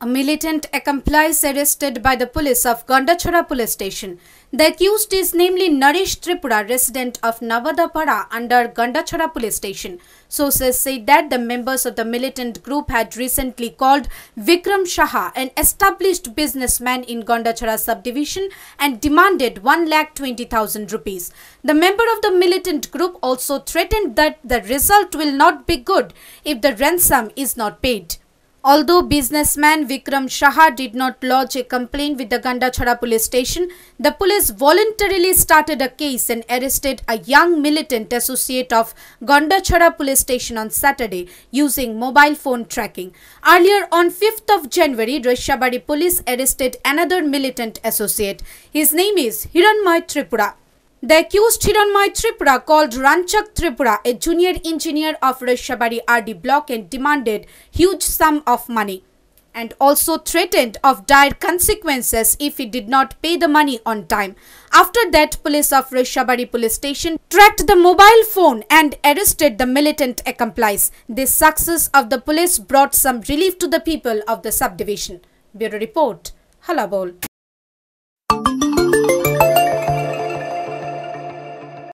A militant accomplice arrested by the police of Gondachara police station. The accused is namely Narish Tripura, resident of Navadapara under Gondachora police station. Sources say that the members of the militant group had recently called Vikram Shah, an established businessman in Gondachara subdivision and demanded 1 lakh 20,000 rupees. The member of the militant group also threatened that the result will not be good if the ransom is not paid. Although businessman Vikram Shah did not lodge a complaint with the Gandachara police station, the police voluntarily started a case and arrested a young militant associate of Gandachara police station on Saturday using mobile phone tracking. Earlier on 5th of January, Roishabadi police arrested another militant associate. His name is Hiranmay Tripura. The accused Mai Tripura called Ranchak Tripura, a junior engineer of Reshabari RD block and demanded huge sum of money and also threatened of dire consequences if he did not pay the money on time. After that, police of Reshabari police station tracked the mobile phone and arrested the militant accomplice. This success of the police brought some relief to the people of the subdivision. Bureau Report, Halabol.